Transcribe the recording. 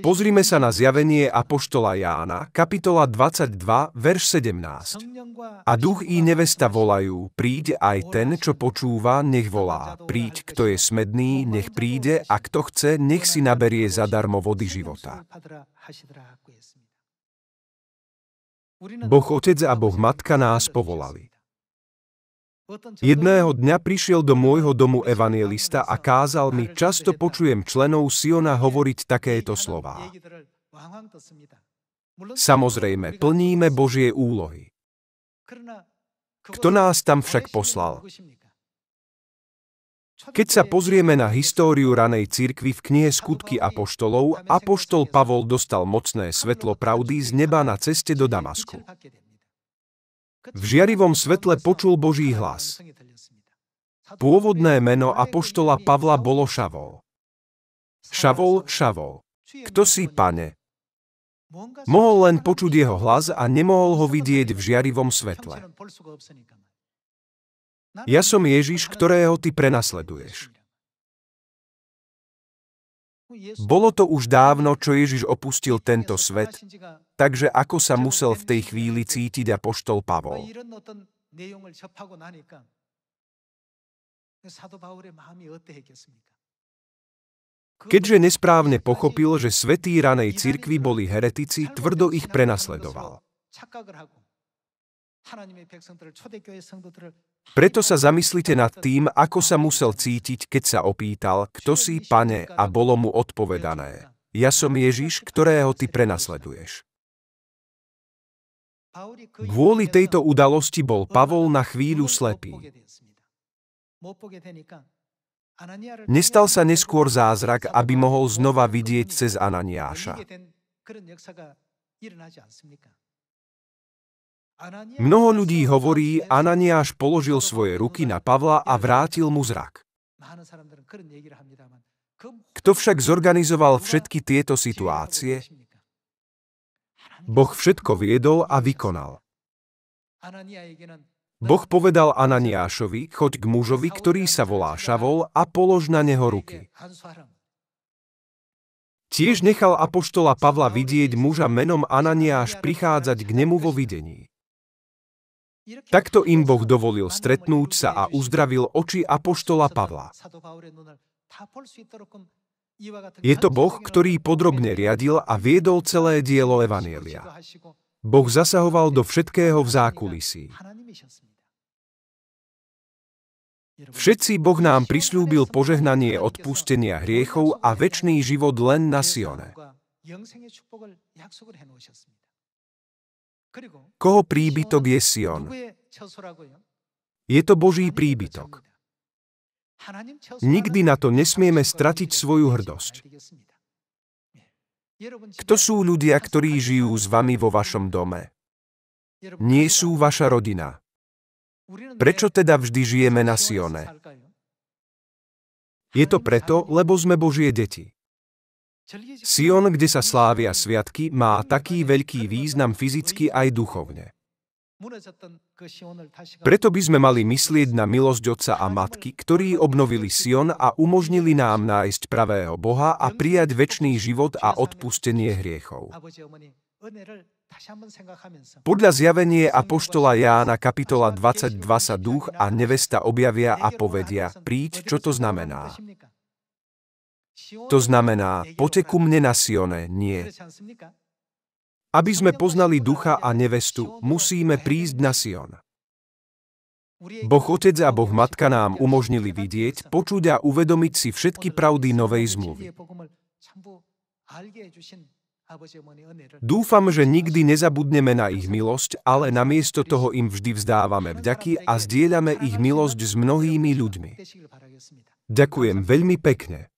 Pozrime sa na zjavenie Apoštola Jána, kapitola 22, verš 17. A duch i nevesta volajú, príď aj ten, čo počúva, nech volá. Príď, kto je smedný, nech príde a kto chce, nech si naberie zadarmo vody života. Boh Otec a Boh Matka nás povolali. Jedného dňa prišiel do môjho domu evanielista a kázal mi, často počujem členov Siona hovoriť takéto slová. Samozrejme, plníme Božie úlohy. Kto nás tam však poslal? Keď sa pozrieme na históriu ranej cirkvi v knihe Skutky apoštolov, apoštol Pavol dostal mocné svetlo pravdy z neba na ceste do Damasku. V žiarivom svetle počul Boží hlas. Pôvodné meno apoštola Pavla bolo Šavol. Šavol, Šavol. Kto si, pane? Mohol len počuť jeho hlas a nemohol ho vidieť v žiarivom svetle. Ja som Ježiš, ktorého ty prenasleduješ. Bolo to už dávno, čo Ježiš opustil tento svet Takže ako sa musel v tej chvíli cítiť apoštol Pavol? No, Keďže nesprávne pochopil, že svetí ranej cirkvi boli heretici, tvrdo ich prenasledoval. Preto sa zamyslite nad tým, ako sa musel cítiť, keď sa opýtal, kto si, pane, a bolo mu odpovedané. Ja som Ježiš, ktorého ty prenasleduješ. Kvôli tejto udalosti bol Pavol na chvíľu slepý. Nestal sa neskôr zázrak, aby mohol znova vidieť cez Ananiáša. Mnoho ľudí hovorí, Ananiáš položil svoje ruky na Pavla a vrátil mu zrak. Kto však zorganizoval všetky tieto situácie, Boh všetko viedol a vykonal. Boh povedal Ananiášovi, choď k mužovi, ktorý sa volá Šavol a polož na neho ruky. Tiež nechal apoštola Pavla vidieť muža menom Ananiáš prichádzať k nemu vo videní. Takto im Boh dovolil stretnúť sa a uzdravil oči apoštola Pavla. Je to Boh, ktorý podrobne riadil a viedol celé dielo Evanielia. Boh zasahoval do všetkého v zákulisí. Všetci Boh nám prislúbil požehnanie odpustenia hriechov a väčší život len na Sione. Koho príbytok je Sion? Je to Boží príbytok. Nikdy na to nesmieme stratiť svoju hrdosť. Kto sú ľudia, ktorí žijú s vami vo vašom dome? Nie sú vaša rodina. Prečo teda vždy žijeme na Sione? Je to preto, lebo sme Božie deti. Sion, kde sa slávia sviatky, má taký veľký význam fyzicky aj duchovne. Preto by sme mali myslieť na milosť Otca a Matky, ktorí obnovili Sion a umožnili nám nájsť pravého Boha a prijať väčší život a odpustenie hriechov. Podľa zjavenie Apoštola Jána kapitola 22 sa duch a nevesta objavia a povedia, príď, čo to znamená. To znamená, poďte ku mne na Sione, nie. Aby sme poznali ducha a nevestu, musíme prísť na Sion. Boh Otec a Boh Matka nám umožnili vidieť, počuť a uvedomiť si všetky pravdy Novej zmluvy. Dúfam, že nikdy nezabudneme na ich milosť, ale namiesto toho im vždy vzdávame vďaky a zdieľame ich milosť s mnohými ľuďmi. Ďakujem veľmi pekne.